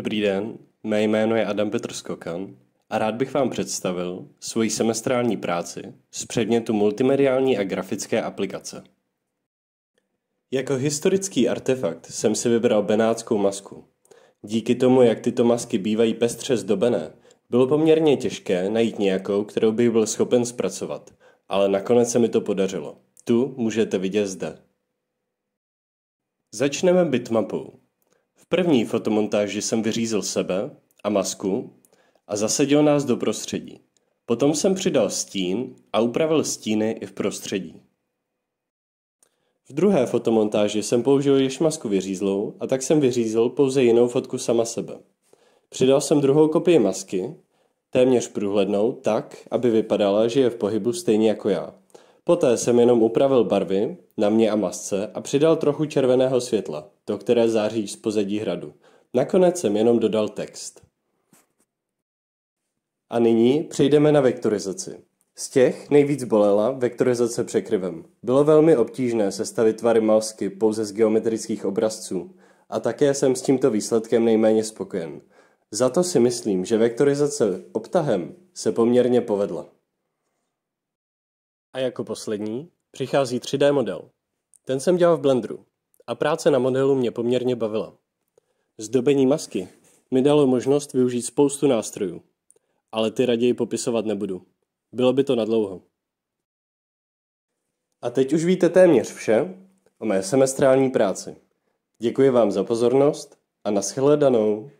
Dobrý den, mé jméno je Adam Petr Skokan a rád bych vám představil svoji semestrální práci z předmětu multimediální a grafické aplikace. Jako historický artefakt jsem si vybral benátskou masku. Díky tomu, jak tyto masky bývají pestře zdobené, bylo poměrně těžké najít nějakou, kterou bych byl schopen zpracovat, ale nakonec se mi to podařilo. Tu můžete vidět zde. Začneme bitmapou první fotomontáži jsem vyřízl sebe a masku a zasadil nás do prostředí. Potom jsem přidal stín a upravil stíny i v prostředí. V druhé fotomontáži jsem použil již masku vyřízlou a tak jsem vyřízl pouze jinou fotku sama sebe. Přidal jsem druhou kopii masky, téměř průhlednou, tak, aby vypadala, že je v pohybu stejně jako já. Poté jsem jenom upravil barvy na mě a masce a přidal trochu červeného světla, to které září z pozadí hradu. Nakonec jsem jenom dodal text. A nyní přejdeme na vektorizaci. Z těch nejvíc bolela vektorizace překryvem. Bylo velmi obtížné sestavit tvary masky pouze z geometrických obrazců a také jsem s tímto výsledkem nejméně spokojen. Za to si myslím, že vektorizace obtahem se poměrně povedla. A jako poslední přichází 3D model. Ten jsem dělal v Blenderu a práce na modelu mě poměrně bavila. Zdobení masky mi dalo možnost využít spoustu nástrojů, ale ty raději popisovat nebudu. Bylo by to nadlouho. A teď už víte téměř vše o mé semestrální práci. Děkuji vám za pozornost a naschledanou.